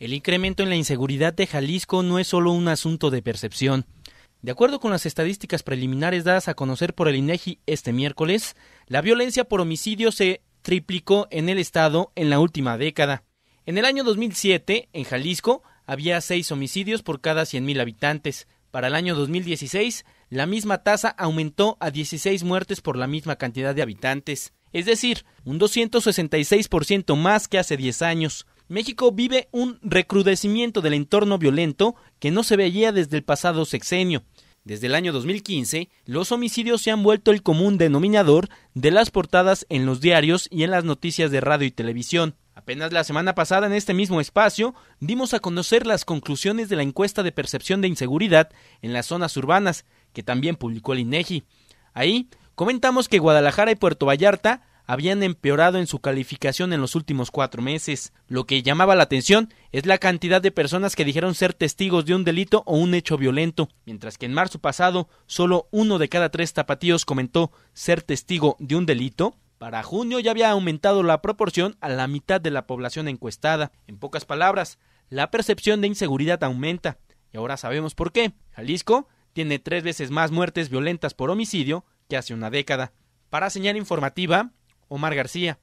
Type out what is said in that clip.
El incremento en la inseguridad de Jalisco no es solo un asunto de percepción. De acuerdo con las estadísticas preliminares dadas a conocer por el INEGI este miércoles, la violencia por homicidio se triplicó en el estado en la última década. En el año 2007, en Jalisco, había seis homicidios por cada 100.000 habitantes. Para el año 2016, la misma tasa aumentó a 16 muertes por la misma cantidad de habitantes, es decir, un 266% más que hace 10 años. México vive un recrudecimiento del entorno violento que no se veía desde el pasado sexenio. Desde el año 2015, los homicidios se han vuelto el común denominador de las portadas en los diarios y en las noticias de radio y televisión. Apenas la semana pasada en este mismo espacio dimos a conocer las conclusiones de la encuesta de percepción de inseguridad en las zonas urbanas, que también publicó el INEGI. Ahí comentamos que Guadalajara y Puerto Vallarta habían empeorado en su calificación en los últimos cuatro meses. Lo que llamaba la atención es la cantidad de personas que dijeron ser testigos de un delito o un hecho violento, mientras que en marzo pasado solo uno de cada tres tapatíos comentó ser testigo de un delito. Para junio ya había aumentado la proporción a la mitad de la población encuestada. En pocas palabras, la percepción de inseguridad aumenta. Y ahora sabemos por qué. Jalisco tiene tres veces más muertes violentas por homicidio que hace una década. Para señal informativa, Omar García.